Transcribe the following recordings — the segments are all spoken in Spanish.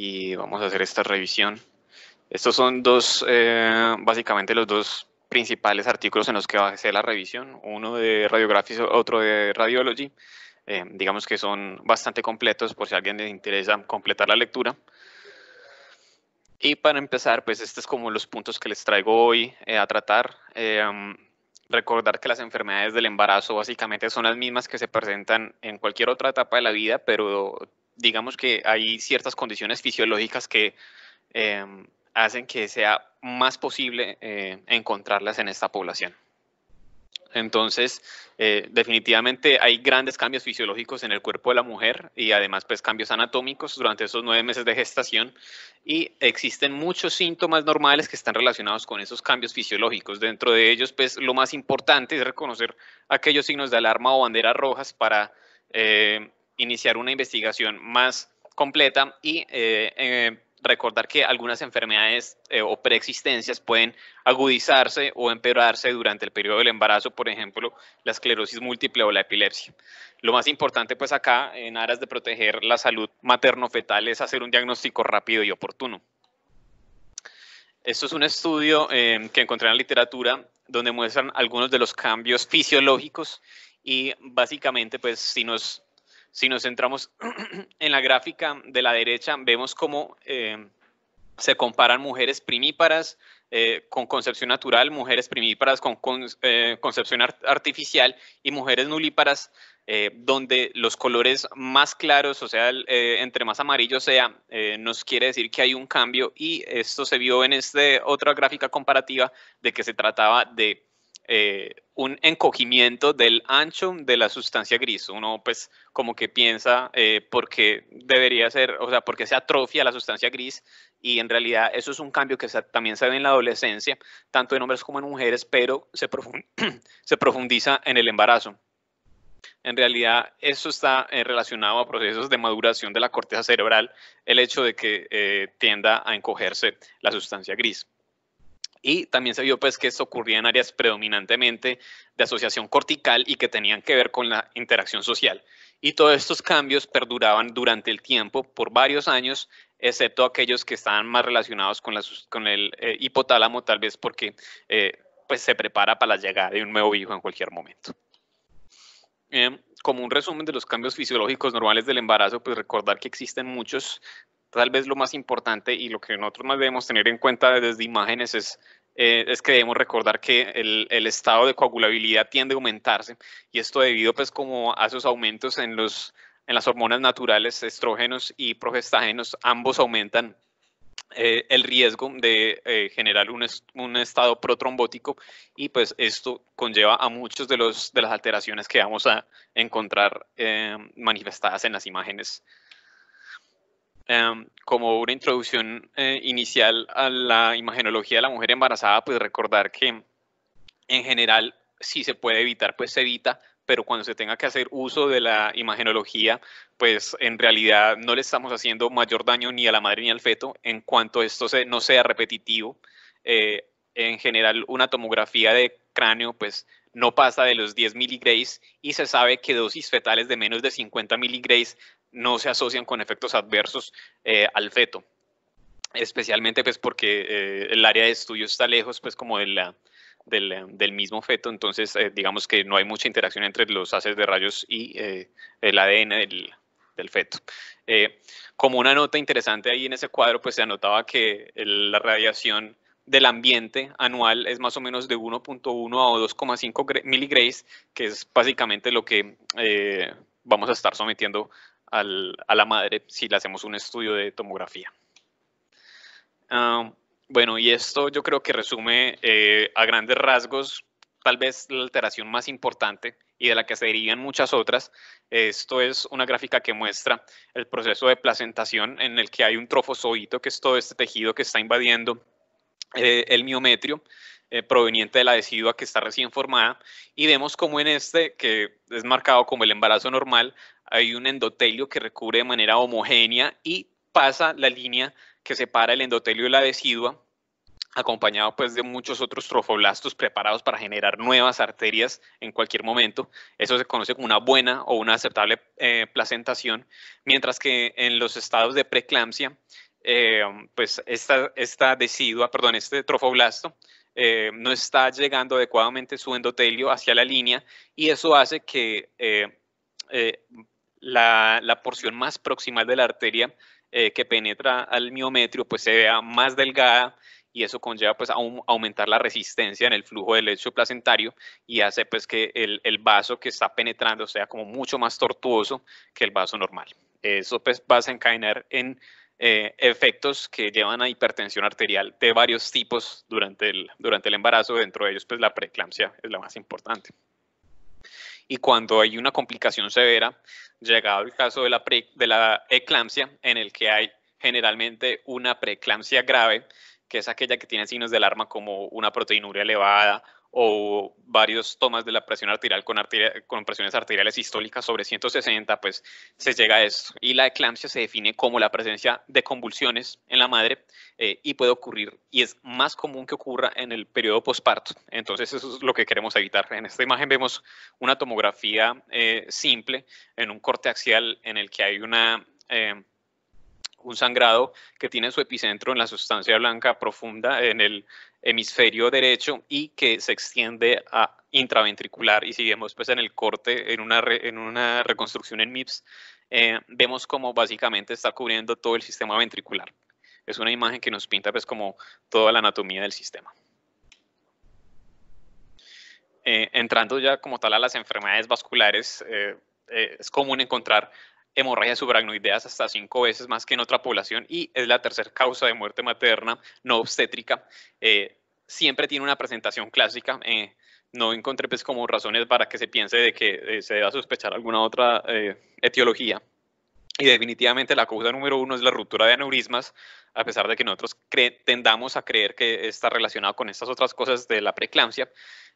y vamos a hacer esta revisión. Estos son dos, eh, básicamente los dos principales artículos en los que va a hacer la revisión, uno de radiografía, otro de radiología. Eh, digamos que son bastante completos por si a alguien les interesa completar la lectura. Y para empezar, pues estos es como los puntos que les traigo hoy eh, a tratar. recordar que las enfermedades del embarazo básicamente son las mismas que se presentan en cualquier otra etapa de la vida, pero digamos que hay ciertas condiciones fisiológicas que em, hacen que sea más posible eh, encontrarlas en esta población. Entonces, eh, definitivamente hay grandes cambios fisiológicos en el cuerpo de la mujer y además pues cambios anatómicos durante esos nueve meses de gestación y existen muchos síntomas normales que están relacionados con esos cambios fisiológicos. Dentro de ellos pues lo más importante es reconocer aquellos signos de alarma o banderas rojas para eh, iniciar una investigación más completa y eh, eh, recordar que algunas enfermedades eh, o preexistencias pueden agudizarse o empeorarse durante el periodo del embarazo, por ejemplo, la esclerosis múltiple o la epilepsia. Lo más importante, pues acá, en aras de proteger la salud materno-fetal, es hacer un diagnóstico rápido y oportuno. Esto es un estudio que encontré en la literatura donde muestran algunos de los cambios fisiológicos y básicamente, pues si nos si nos centramos en la gráfica de la derecha, vemos cómo eh, se comparan mujeres primíparas eh, con concepción natural, mujeres primíparas con, eh, concepción artificial y mujeres nulíparas, donde los colores más claros, o sea, entre más amarillo sea, nos quiere decir que hay un cambio y esto se vio en esta otra gráfica comparativa de que se trataba de eh, un encogimiento del ancho de la sustancia gris. Uno pues como que piensa porque eh, por debería ser, o sea, por se atrofia la sustancia gris y en realidad eso es un cambio que también se ve en la adolescencia, tanto en hombres como en mujeres, pero se, se profundiza en el embarazo. En realidad, eso está eh, relacionado a procesos de maduración de la corteza cerebral, el hecho de que tienda a encogerse la sustancia gris. Y también se vio pues que esto ocurría en áreas predominantemente de asociación cortical y que tenían que ver con la interacción social. Y todos estos cambios perduraban durante el tiempo por varios años, excepto aquellos que estaban más relacionados con, la, con el eh, hipotálamo, tal vez porque eh, pues se prepara para la llegada de un nuevo hijo en cualquier momento. Em, como un resumen de los cambios fisiológicos normales del embarazo, pues recordar que existen muchos, tal vez lo más importante y lo que nosotros más debemos tener en cuenta desde imágenes es, eh, que debemos recordar que el, estado de coagulabilidad tiende a aumentarse y esto debido pues como a esos aumentos en, las hormonas naturales, estrógenos y progestágenos, ambos aumentan eh, el riesgo de eh, generar un, un, estado protrombótico y pues esto conlleva a muchas de, de las alteraciones que vamos a encontrar manifestadas en las imágenes Em, como una introducción eh, inicial a la imagenología de la mujer embarazada, pues recordar que en general, si se puede evitar, pues se evita, pero cuando se tenga que hacer uso de la imagenología, pues en realidad no le estamos haciendo mayor daño ni a la madre ni al feto en cuanto esto no sea repetitivo. Eh, en general, una tomografía de cráneo, pues no pasa de los 10 miligrays y se sabe que dosis fetales de menos de 50 miligrays no se asocian con efectos adversos eh, al feto, especialmente pues porque eh, el área de estudio está lejos pues como de del, mismo feto, entonces eh, digamos que no hay mucha interacción entre los haces de rayos y el ADN del, feto. como una nota interesante ahí en ese cuadro, pues se anotaba que la radiación del ambiente anual es más o menos de 1.1 a 2,5 miligrays, que es básicamente lo que vamos a estar sometiendo a la madre si le hacemos un estudio de tomografía. Ah, bueno, y esto yo creo que resume eh, a grandes rasgos tal vez la alteración más importante y de la que se derivan muchas otras. Esto es una gráfica que muestra el proceso de placentación en el que hay un trofozoito, que es todo este tejido que está invadiendo eh, el miometrio, eh, proveniente de la decidua que está recién formada, y vemos como en este, que es marcado como el embarazo normal, hay un endotelio que recubre de manera homogénea y pasa la línea que separa el endotelio de la decidua, acompañado pues de muchos otros trofoblastos preparados para generar nuevas arterias en cualquier momento. Eso se conoce como una buena o una aceptable eh, placentación, mientras que en los estados de preeclampsia, eh, pues esta, esta decidua, perdón, este trofoblasto eh, no está llegando adecuadamente su endotelio hacia la línea y eso hace que eh, eh, la, porción más proximal de la arteria que penetra al miometrio pues se vea más delgada y eso conlleva pues a aumentar la resistencia en el flujo del lecho placentario y hace pues que el, vaso que está penetrando sea como mucho más tortuoso que el vaso normal. Eso pues va a encadenar en eh, efectos que llevan a hipertensión arterial de varios tipos durante el, durante el embarazo, dentro de ellos pues la preeclampsia es la más importante. Y cuando hay una complicación severa, llegado el caso de la, eclampsia, en el que hay generalmente una preeclampsia grave, que es aquella que tiene signos de alarma como una proteinuria elevada, o varios tomas de la presión arterial con, con presiones arteriales históricas sobre 160, pues se llega a eso. Y la eclampsia se define como la presencia de convulsiones en la madre eh, y puede ocurrir, y es más común que ocurra en el periodo posparto. Entonces eso es lo que queremos evitar. En esta imagen vemos una tomografía eh, simple en un corte axial en el que hay una... Eh, un sangrado que tiene su epicentro en la sustancia blanca profunda, en el hemisferio derecho y que se extiende a intraventricular y si vemos pues en el corte, en una, en una reconstrucción en MIPS, eh, vemos como básicamente está cubriendo todo el sistema ventricular. Es una imagen que nos pinta pues como toda la anatomía del sistema. Eh, entrando ya como tal a las enfermedades vasculares, eh, es común encontrar hemorragia subaracnoidea hasta cinco veces más que en otra población y es la tercera causa de muerte materna no obstétrica. Eh, siempre tiene una presentación clásica. Eh, no encontré pues como razones para que se piense de que eh, se deba sospechar alguna otra etiología. Y definitivamente la causa número uno es la ruptura de aneurismas a pesar de que nosotros tendamos a creer que está relacionado con estas otras cosas de la preeclampsia,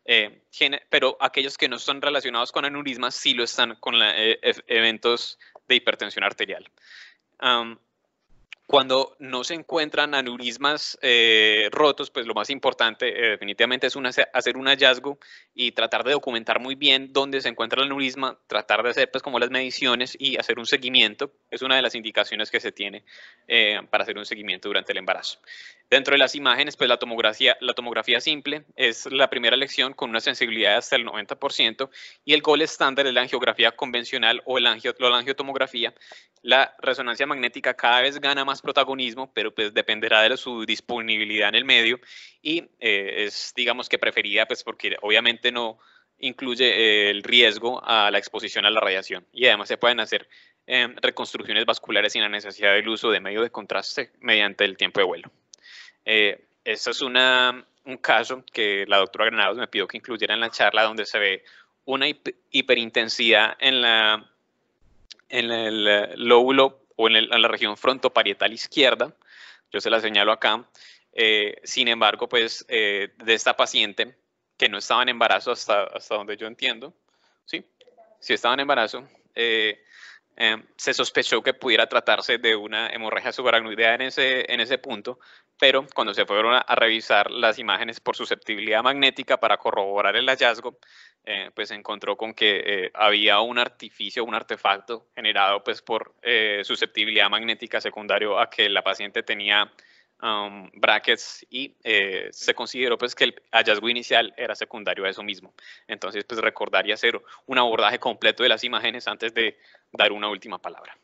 eh, pero aquellos que no son relacionados con aneurismas sí lo están con eh, e-, eventos de hipertensión arterial. cuando no se encuentran aneurismas eh, rotos, pues lo más importante definitivamente es hacer un hallazgo y tratar de documentar muy bien dónde se encuentra el aneurisma, tratar de hacer pues como las mediciones y hacer un seguimiento. Es una de las indicaciones que se tiene eh, para hacer un seguimiento durante el embarazo. Dentro de las imágenes, pues la tomografía, la tomografía simple es la primera elección con una sensibilidad hasta el 90% y el gol estándar es la angiografía convencional o el angio, la angiotomografía. La resonancia magnética cada vez gana más protagonismo, pero pues dependerá de su disponibilidad en el medio y eh, es digamos que preferida pues porque obviamente no incluye eh, el riesgo a la exposición a la radiación y además se pueden hacer em, reconstrucciones vasculares sin la necesidad del uso de medio de contraste mediante el tiempo de vuelo. Eh, este es un caso que la doctora Granados me pidió que incluyera en la charla donde se ve una hiperintensidad en, la, en el lóbulo o en, la región frontoparietal izquierda. Yo se la señalo acá. Eh, sin embargo, pues eh, de esta paciente que no estaba en embarazo hasta, hasta donde yo entiendo, ¿sí? Si estaba en embarazo, eh, em, se sospechó que pudiera tratarse de una hemorragia subaracnoidea en ese, en ese punto, pero cuando se fueron a, revisar las imágenes por susceptibilidad magnética para corroborar el hallazgo, eh, pues se encontró con que eh, había un artificio, un artefacto generado pues por susceptibilidad magnética secundario a que la paciente tenía Um, brackets y eh, se consideró pues que el hallazgo inicial era secundario a eso mismo. Entonces pues y hacer un abordaje completo de las imágenes antes de dar una última palabra.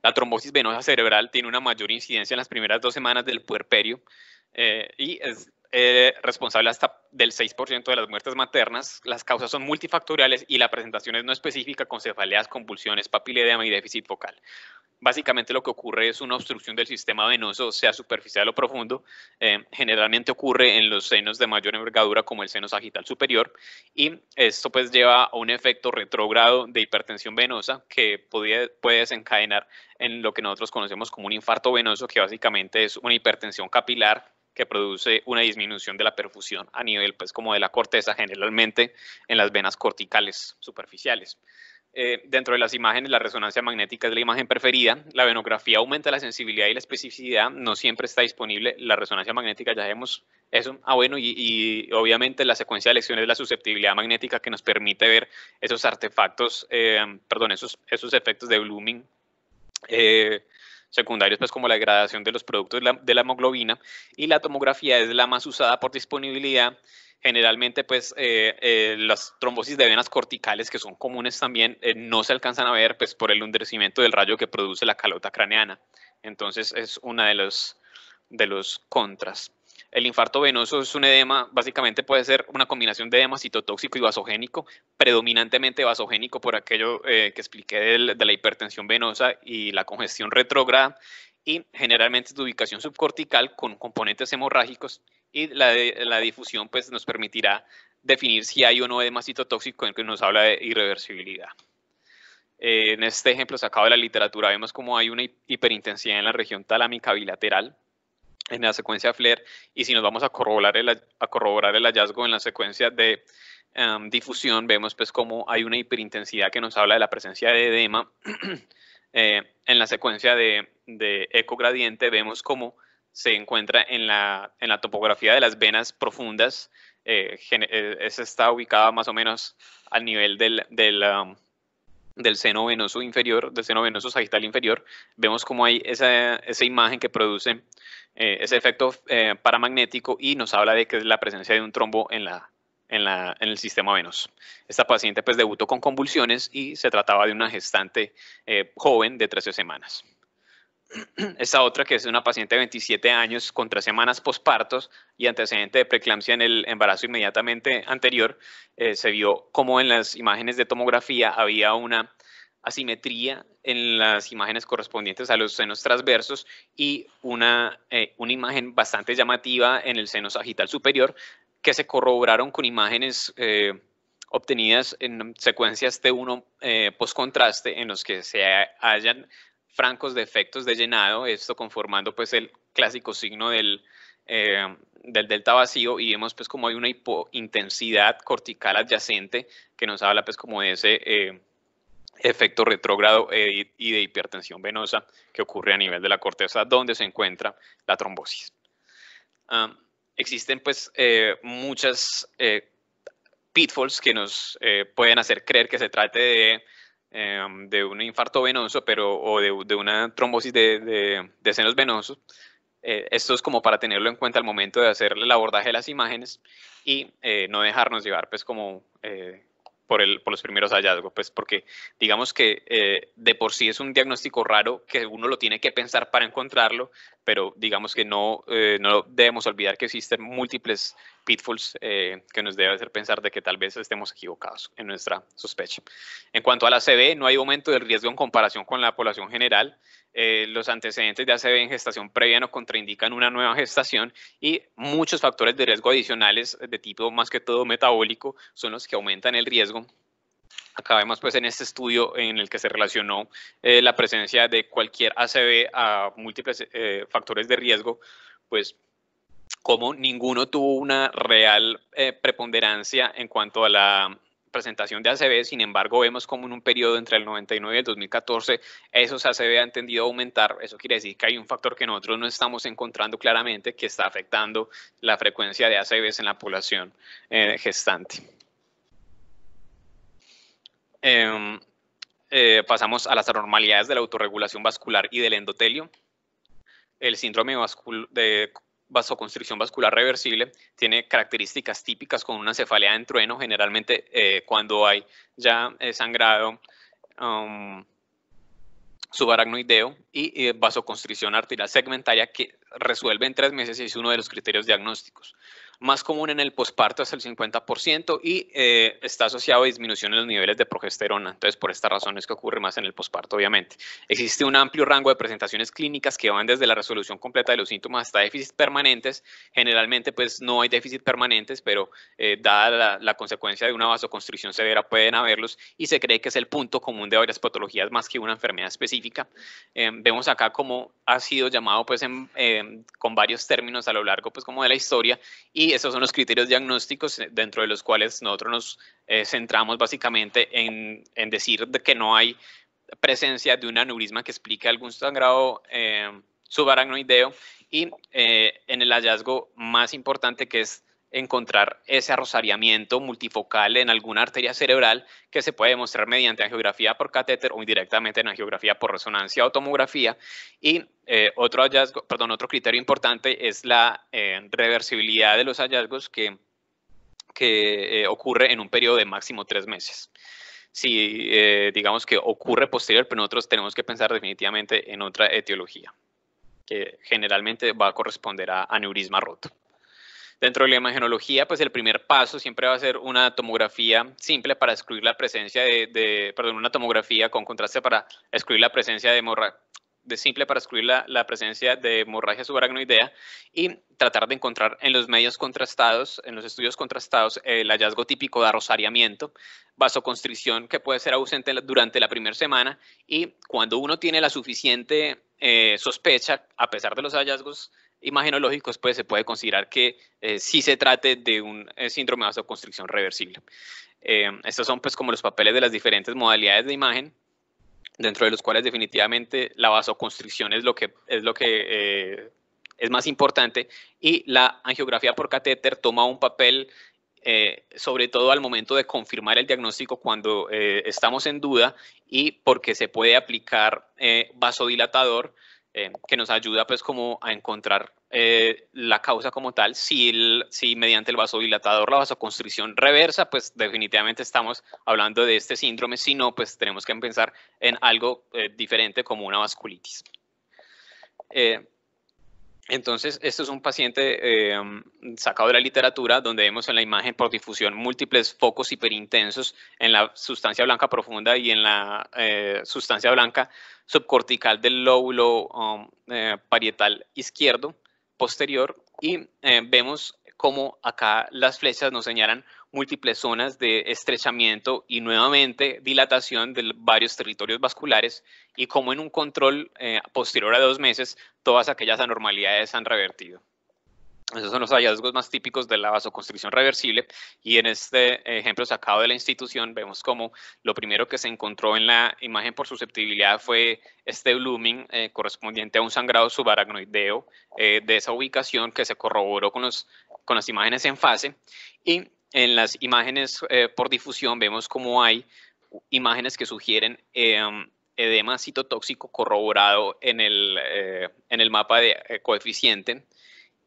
La trombosis venosa cerebral tiene una mayor incidencia en las primeras dos semanas del puerperio eh, y es eh, responsable hasta del 6% de las muertes maternas. Las causas son multifactoriales y la presentación es no específica con cefaleas, convulsiones, papiledema y déficit focal. Básicamente lo que ocurre es una obstrucción del sistema venoso, sea superficial o profundo. Eh, generalmente ocurre en los senos de mayor envergadura como el seno sagital superior y esto pues lleva a un efecto retrógrado de hipertensión venosa que puede desencadenar en lo que nosotros conocemos como un infarto venoso, que básicamente es una hipertensión capilar que produce una disminución de la perfusión a nivel, pues, como de la corteza, generalmente en las venas corticales superficiales. Eh, dentro de las imágenes, la resonancia magnética es la imagen preferida. La venografía aumenta la sensibilidad y la especificidad. No siempre está disponible la resonancia magnética, ya vemos eso. Ah, bueno, y, obviamente la secuencia de lecciones es la susceptibilidad magnética que nos permite ver esos artefactos, eh, perdón, esos, esos efectos de blooming. Eh, secundarios, pues como la degradación de los productos de la, hemoglobina, y la tomografía es la más usada por disponibilidad. Generalmente, pues eh, eh, las trombosis de venas corticales, que son comunes también, eh, no se alcanzan a ver pues, por el undercimiento del rayo que produce la calota craneana. Entonces, es una de los, de los contras. El infarto venoso es un edema, básicamente puede ser una combinación de edema citotóxico y vasogénico, predominantemente vasogénico por aquello eh, que expliqué de la hipertensión venosa y la congestión retrógrada, y generalmente de ubicación subcortical con componentes hemorrágicos y la, difusión pues, nos permitirá definir si hay o no edema citotóxico en el que nos habla de irreversibilidad. Eh, en este ejemplo sacado de la literatura vemos cómo hay una hiperintensidad en la región talámica bilateral en la secuencia FLAIR y si nos vamos a corroborar el, a corroborar el hallazgo en la secuencia de em, difusión, vemos pues cómo hay una hiperintensidad que nos habla de la presencia de edema. Eh, en la secuencia de, de ecogradiente vemos cómo se encuentra en la, en la topografía de las venas profundas. Eh, eh, esa está ubicada más o menos al nivel del, del, del seno venoso inferior, del seno venoso sagital inferior, vemos como hay esa, imagen que produce eh, ese efecto eh, paramagnético y nos habla de que es la presencia de un trombo en, la, en, el sistema venoso. Esta paciente pues debutó con convulsiones y se trataba de una gestante eh, joven de 13 semanas. esta otra que es una paciente de 27 años con tres semanas pospartos y antecedente de preeclampsia en el embarazo inmediatamente anterior, eh, se vio como en las imágenes de tomografía había una asimetría en las imágenes correspondientes a los senos transversos y una, eh, una imagen bastante llamativa en el seno sagital superior que se corroboraron con imágenes eh, obtenidas en secuencias T1 postcontraste en los que se hallan francos de efectos de llenado, esto conformando pues el clásico signo del, eh, delta vacío y vemos pues como hay una hipointensidad cortical adyacente que nos habla pues como de ese eh, efecto retrógrado eh, y de hipertensión venosa que ocurre a nivel de la corteza donde se encuentra la trombosis. Ah, existen pues muchas pitfalls que nos pueden hacer creer que se trate de Em, de un infarto venoso pero, o de, una trombosis de, senos venosos. Eh, esto es como para tenerlo en cuenta al momento de hacer el abordaje de las imágenes y eh, no dejarnos llevar pues como eh, por, por, los primeros hallazgos, pues porque digamos que de por sí es un diagnóstico raro que uno lo tiene que pensar para encontrarlo, pero digamos que eh, no, debemos olvidar que existen múltiples pitfalls eh, que nos deben hacer pensar de que tal vez estemos equivocados en nuestra sospecha. En cuanto a la CB, no hay aumento del riesgo en comparación con la población general. Eh, los antecedentes de ACV en gestación previa no contraindican una nueva gestación y muchos factores de riesgo adicionales de tipo más que todo metabólico son los que aumentan el riesgo acabemos pues en este estudio en el que se relacionó eh, la presencia de cualquier ACV a múltiples eh, factores de riesgo, pues como ninguno tuvo una real eh, preponderancia en cuanto a la presentación de ACV, sin embargo vemos como en un periodo entre el 99 y el 2014 esos ACV han tendido a aumentar, eso quiere decir que hay un factor que nosotros no estamos encontrando claramente que está afectando la frecuencia de ACVs en la población gestante. Em, eh, pasamos a las anormalidades de la autorregulación vascular y del endotelio. El síndrome de vasoconstricción vascular reversible tiene características típicas con una cefalea en trueno, generalmente eh, cuando hay ya eh, sangrado um, subaracnoideo y, y vasoconstricción arterial segmentaria que resuelve en tres meses y es uno de los criterios diagnósticos más común en el posparto es el 50% y eh, está asociado a disminución en los niveles de progesterona. Entonces, por estas razones que ocurre más en el posparto, obviamente. Existe un amplio rango de presentaciones clínicas que van desde la resolución completa de los síntomas hasta déficits permanentes. Generalmente, pues no hay déficits permanentes, pero eh, dada la, consecuencia de una vasoconstricción severa pueden haberlos y se cree que es el punto común de varias patologías más que una enfermedad específica. Eh, vemos acá cómo ha sido llamado pues con varios términos a lo largo pues como de la historia y y esos son los criterios diagnósticos eh, dentro de los cuales nosotros nos eh, centramos básicamente en, decir que no hay presencia de un aneurisma que explique algún sangrado eh, subaracnoideo y en el hallazgo más importante que es encontrar ese arrosariamiento multifocal en alguna arteria cerebral que se puede demostrar mediante angiografía por catéter o indirectamente en angiografía por resonancia o tomografía. Y eh, otro, hallazgo, perdón, otro criterio importante es la eh, reversibilidad de los hallazgos que, que eh, ocurre en un periodo de máximo tres meses. Si digamos que ocurre posterior, pero nosotros tenemos que pensar definitivamente en otra etiología, que generalmente va a corresponder a aneurisma roto. Dentro de la imagenología, pues el primer paso siempre va a ser una tomografía simple para excluir la presencia de, perdón, una tomografía con contraste para excluir la presencia de hemorragia, de simple para excluir la, presencia de hemorragia subaracnoidea y tratar de encontrar en los medios contrastados, en los estudios contrastados, el hallazgo típico de arrosariamiento, vasoconstricción que puede ser ausente durante la primera semana y cuando uno tiene la suficiente eh, sospecha, a pesar de los hallazgos imagenológicos, pues se puede considerar que si eh, sí se trate de un eh, síndrome de vasoconstricción reversible. Eh, estos son pues como los papeles de las diferentes modalidades de imagen, dentro de los cuales definitivamente la vasoconstricción es lo que, es, lo que es más importante y la angiografía por catéter toma un papel sobre todo al momento de confirmar el diagnóstico cuando estamos en duda y porque se puede aplicar vasodilatador eh, que nos ayuda pues como a encontrar eh, la causa como tal. Si, si mediante el vasodilatador la vasoconstricción reversa, pues definitivamente estamos hablando de este síndrome, si no, pues tenemos que pensar en algo eh, diferente como una vasculitis. Entonces, esto es un paciente eh, sacado de la literatura donde vemos en la imagen por difusión múltiples focos hiperintensos en la sustancia blanca profunda y en la eh, sustancia blanca subcortical del lóbulo um, eh, parietal izquierdo posterior y vemos cómo acá las flechas nos señalan múltiples zonas de estrechamiento y nuevamente dilatación de varios territorios vasculares y cómo en un control eh, posterior a dos meses todas aquellas anormalidades han revertido. Esos son los hallazgos más típicos de la vasoconstricción reversible y en este ejemplo sacado de la institución vemos como lo primero que se encontró en la imagen por susceptibilidad fue este blooming eh, correspondiente a un sangrado subaracnoideo eh, de esa ubicación que se corroboró con los con las imágenes en fase y en las imágenes eh, por difusión vemos cómo hay imágenes que sugieren em, edema citotóxico corroborado en el, eh, mapa de eh, coeficiente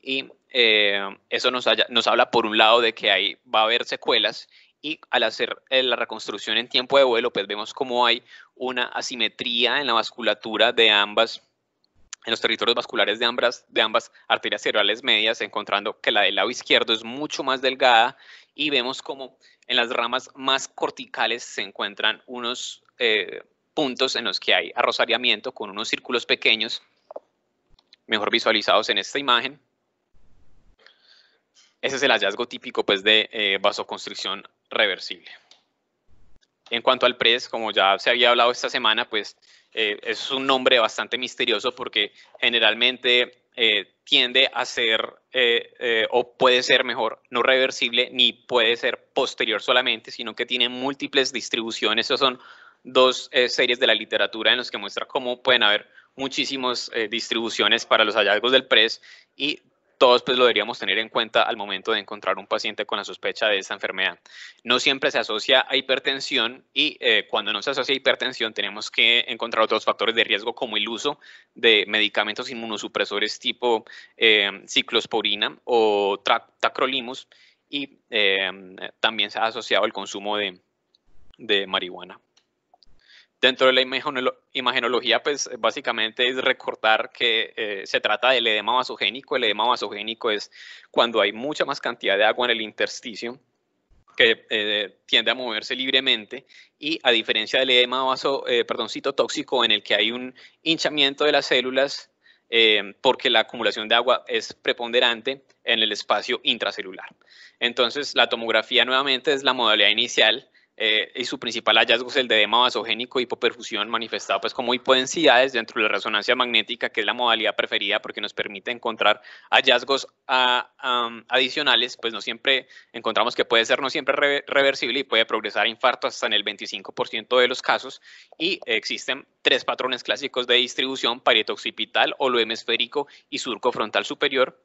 y em, eso nos, nos habla por un lado de que ahí va a haber secuelas y al hacer la reconstrucción en tiempo de vuelo, pues vemos cómo hay una asimetría en la vasculatura de ambas en los territorios vasculares de ambas, arterias cerebrales medias, encontrando que la del lado izquierdo es mucho más delgada y vemos como en las ramas más corticales se encuentran unos eh, puntos en los que hay arrosariamiento con unos círculos pequeños, mejor visualizados en esta imagen. Ese es el hallazgo típico pues, de eh, vasoconstricción reversible. En cuanto al PRES, como ya se había hablado esta semana, pues eh, es un nombre bastante misterioso porque generalmente eh, tiende a ser eh, o puede ser mejor no reversible ni puede ser posterior solamente, sino que tiene múltiples distribuciones. Esas son dos series de la literatura en los que muestra cómo pueden haber muchísimas distribuciones para los hallazgos del PRES y todos pues, lo deberíamos tener en cuenta al momento de encontrar un paciente con la sospecha de esta enfermedad. No siempre se asocia a hipertensión y eh, cuando no se asocia a hipertensión tenemos que encontrar otros factores de riesgo como el uso de medicamentos inmunosupresores tipo eh, ciclosporina o tacrolimus y eh, también se ha asociado el consumo de marihuana. Dentro de la imagenología, pues básicamente es recortar que eh, se trata del edema vasogénico. El edema vasogénico es cuando hay mucha más cantidad de agua en el intersticio que eh, tiende a moverse libremente y a diferencia del edema vaso, eh, tóxico, citotóxico en el que hay un hinchamiento de las células eh, porque la acumulación de agua es preponderante en el espacio intracelular. Entonces, la tomografía nuevamente es la modalidad inicial eh, y su principal hallazgo es el edema vasogénico hipoperfusión manifestado pues como hipodensidades dentro de la resonancia magnética, que es la modalidad preferida porque nos permite encontrar hallazgos ah, adicionales, pues no siempre encontramos que puede ser no siempre reversible y puede progresar a infarto hasta en el 25% de los casos y existen tres patrones clásicos de distribución, parieto occipital, olo y surco frontal superior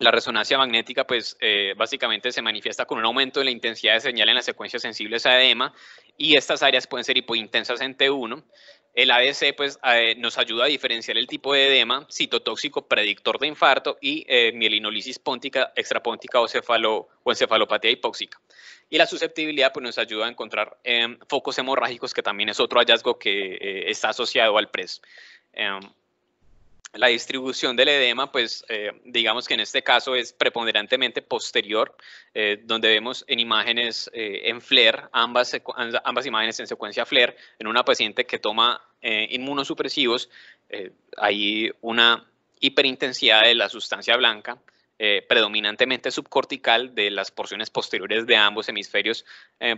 la resonancia magnética, pues eh, básicamente se manifiesta con un aumento de la intensidad de señal en las secuencias sensibles a edema y estas áreas pueden ser hipointensas en T1. El ADC pues, eh, nos ayuda a diferenciar el tipo de edema, citotóxico predictor de infarto y eh, mielinolisis póntica, extrapóntica o, cefalo, o encefalopatía hipóxica. Y la susceptibilidad pues, nos ayuda a encontrar em, focos hemorrágicos, que también es otro hallazgo que eh, está asociado al PRES. Em, la distribución del edema, pues eh, digamos que en este caso es preponderantemente posterior, eh, donde vemos en imágenes eh, en FLER, ambas, ambas imágenes en secuencia FLER, en una paciente que toma inmunosupresivos, hay una hiperintensidad de la sustancia blanca, predominantemente subcortical de las porciones posteriores de ambos hemisferios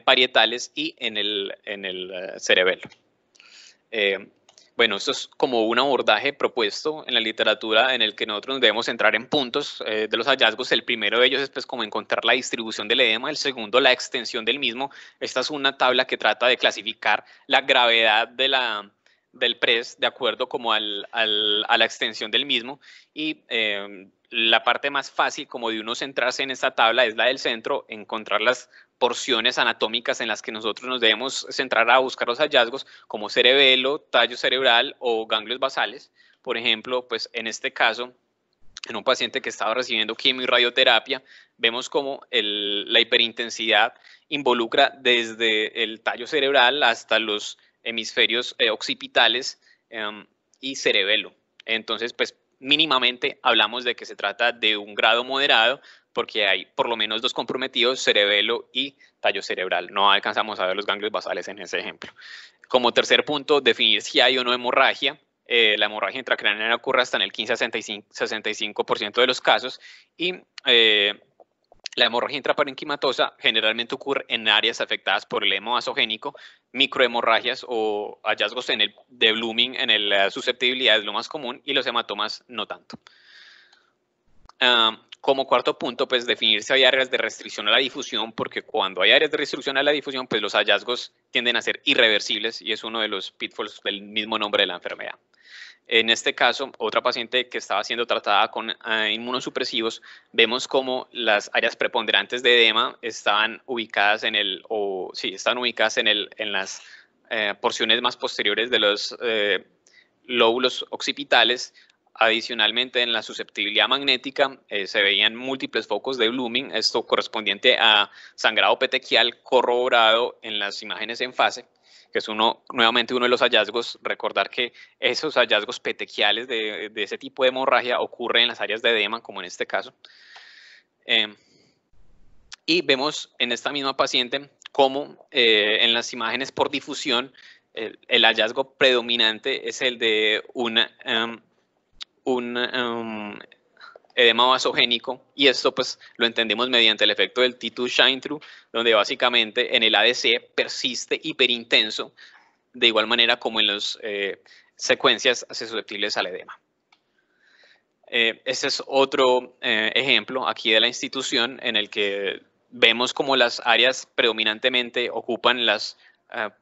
parietales y en el, en el cerebelo. Bueno, esto es como un abordaje propuesto en la literatura en el que nosotros debemos entrar en puntos eh, de los hallazgos. El primero de ellos es pues como encontrar la distribución del edema, el segundo la extensión del mismo. Esta es una tabla que trata de clasificar la gravedad del PRES de acuerdo como a la extensión del mismo y eh, la parte más fácil como de uno centrarse en esta tabla es la del centro, encontrar las porciones anatómicas en las que nosotros nos debemos centrar a buscar los hallazgos, como cerebelo, tallo cerebral o ganglios basales. Por ejemplo, pues en este caso, en un paciente que estaba recibiendo quimio radioterapia, vemos como la hiperintensidad involucra desde el tallo cerebral hasta los hemisferios eh, occipitales em, y cerebelo. Entonces, pues mínimamente hablamos de que se trata de un grado moderado porque hay por lo menos dos comprometidos, cerebelo y tallo cerebral. No alcanzamos a ver los ganglios basales en ese ejemplo. Como tercer punto, definir si hay o no hemorragia. Eh, la hemorragia intracraniana ocurre hasta en el 15 65% de los casos y eh, la hemorragia intraparenquimatosa generalmente ocurre en áreas afectadas por el hemo microhemorragias o hallazgos en el, de blooming en la susceptibilidad es lo más común y los hematomas no tanto. como cuarto punto, pues definir si hay áreas de restricción a la difusión, porque cuando hay áreas de restricción a la difusión, pues los hallazgos tienden a ser irreversibles y es uno de los pitfalls del mismo nombre de la enfermedad. En este caso, otra paciente que estaba siendo tratada con eh, inmunosupresivos, vemos como las áreas preponderantes de edema estaban ubicadas en el, o sí, están ubicadas en, el, en las eh, porciones más posteriores de los eh, lóbulos occipitales. Adicionalmente, en la susceptibilidad magnética se veían múltiples focos de blooming, esto correspondiente a sangrado petequial corroborado en las imágenes en fase que es uno, nuevamente uno de los hallazgos, recordar que esos hallazgos petequiales de, ese tipo de hemorragia ocurren en las áreas de edema, como en este caso. Em, y vemos en esta misma paciente cómo eh, en las imágenes por difusión el, hallazgo predominante es el de una, em, un em, edema vasogénico y esto pues lo entendemos mediante el efecto del T2 shine through, donde básicamente en el ADC persiste hiperintenso de igual manera como en las eh, secuencias susceptibles al edema. este es otro eh, ejemplo aquí de la institución en el que vemos como las áreas predominantemente ocupan las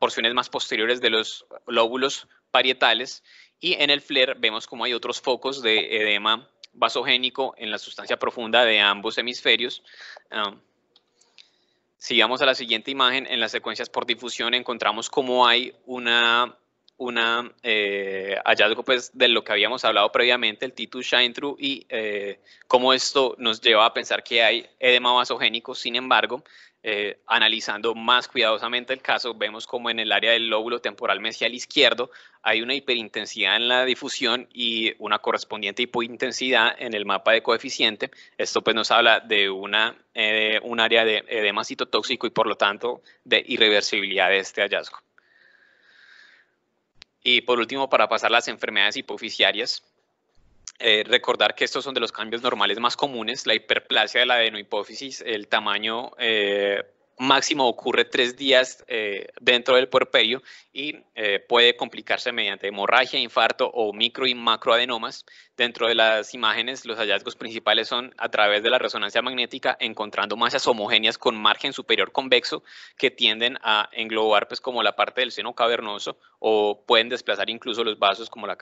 porciones más posteriores de los lóbulos parietales y en el flair vemos como hay otros focos de edema vasogénico en la sustancia profunda de ambos hemisferios. sigamos a la siguiente imagen, en las secuencias por difusión encontramos cómo hay un una eh, hallazgo pues, de lo que habíamos hablado previamente, el Titus Shine-Through, y eh, cómo esto nos lleva a pensar que hay edema vasogénico. Sin embargo, eh, analizando más cuidadosamente el caso, vemos como en el área del lóbulo temporal mesial izquierdo hay una hiperintensidad en la difusión y una correspondiente hipointensidad en el mapa de coeficiente. Esto pues nos habla de una, eh, un área de edema citotóxico y por lo tanto de irreversibilidad de este hallazgo. Y por último, para pasar las enfermedades hipoficiarias, eh, recordar que estos son de los cambios normales más comunes, la hiperplasia de la adenohipófisis, el tamaño eh, máximo ocurre tres días eh, dentro del puerperio y eh, puede complicarse mediante hemorragia, infarto o micro y macroadenomas. Dentro de las imágenes, los hallazgos principales son a través de la resonancia magnética, encontrando masas homogéneas con margen superior convexo que tienden a englobar pues como la parte del seno cavernoso o pueden desplazar incluso los vasos como la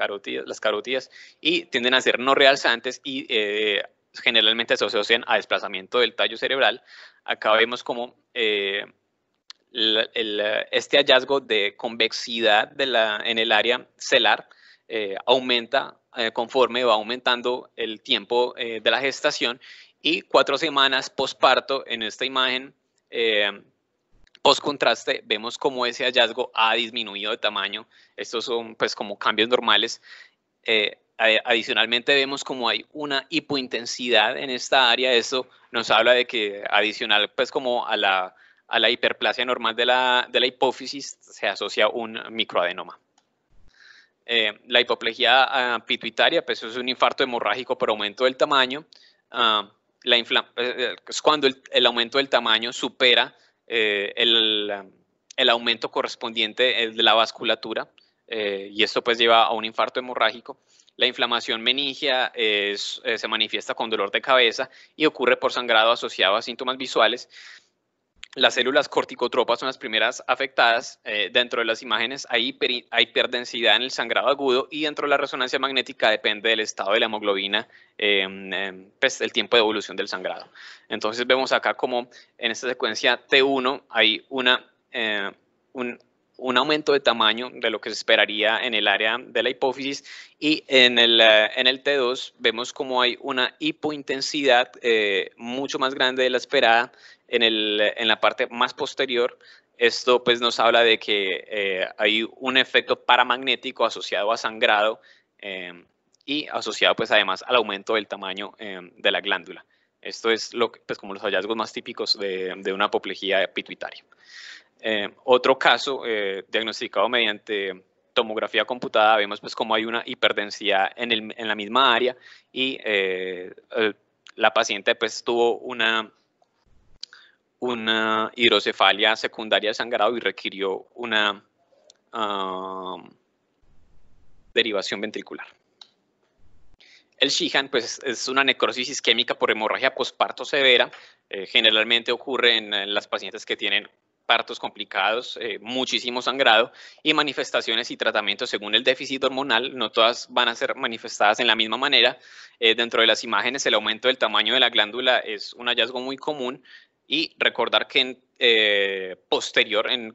las carótidas y tienden a ser no realzantes y eh, generalmente se asocian a desplazamiento del tallo cerebral. Acá vemos como eh, este hallazgo de convexidad de la, en el área celar eh, aumenta eh, conforme va aumentando el tiempo de la gestación y cuatro semanas posparto en esta imagen post contraste vemos como ese hallazgo ha disminuido de tamaño estos son pues como cambios normales eh, adicionalmente vemos como hay una hipointensidad en esta área. eso nos habla de que adicional, pues como a la, a la hiperplasia normal de la, de la hipófisis, se asocia un microadenoma. Eh, la hipoplejía ah, pituitaria, pues es un infarto hemorrágico por aumento del tamaño. Ah, eh, es cuando el, el, aumento del tamaño supera el, el, aumento correspondiente de la vasculatura y esto pues lleva a un infarto hemorrágico. La inflamación meningia eh, se manifiesta con dolor de cabeza y ocurre por sangrado asociado a síntomas visuales. Las células corticotropas son las primeras afectadas. Eh, dentro de las imágenes hay, hiperdensidad en el sangrado agudo y dentro de la resonancia magnética depende del estado de la hemoglobina, em, em, pues el tiempo de evolución del sangrado. Entonces vemos acá como en esta secuencia T1 hay una, eh, un aumento de tamaño de lo que se esperaría en el área de la hipófisis y en el, eh, en el T2 vemos como hay una hipointensidad eh, mucho más grande de la esperada en, el, en la parte más posterior esto pues nos habla de que eh, hay un efecto paramagnético asociado a sangrado y asociado pues además al aumento del tamaño de la glándula. Esto es lo pues como los hallazgos más típicos de, de una apoplejía pituitaria. Eh, otro caso eh, diagnosticado mediante tomografía computada, vemos pues cómo hay una hiperdensidad en, en la misma área y eh, la paciente pues tuvo una, hidrocefalia secundaria de sangrado y requirió una um, derivación ventricular. El Sheehan pues, es una necrosis isquémica por hemorragia posparto severa. generalmente ocurre en, en las pacientes que tienen partos complicados, eh, muchísimo sangrado y manifestaciones y tratamientos según el déficit hormonal. No todas van a ser manifestadas en la misma manera. Eh, dentro de las imágenes, el aumento del tamaño de la glándula es un hallazgo muy común. Y recordar que en eh, posterior, en,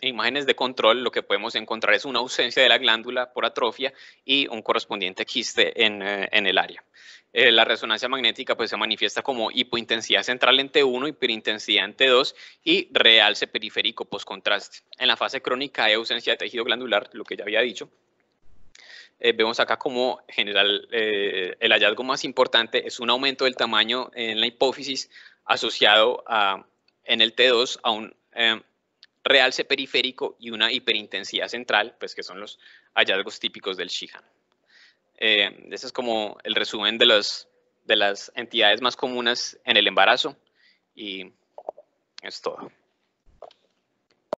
imágenes de control, lo que podemos encontrar es una ausencia de la glándula por atrofia y un correspondiente quiste en, eh, el área. Eh, la resonancia magnética pues, se manifiesta como hipointensidad central en T1, hiperintensidad en T2 y realce periférico postcontraste. En la fase crónica hay ausencia de tejido glandular, lo que ya había dicho, vemos acá como general el hallazgo más importante es un aumento del tamaño en la hipófisis asociado en el T2 a un eh, realce periférico y una hiperintensidad central, pues que son los hallazgos típicos del Shihan. Eh, ese es como el resumen de, de las entidades más comunes en el embarazo y es todo.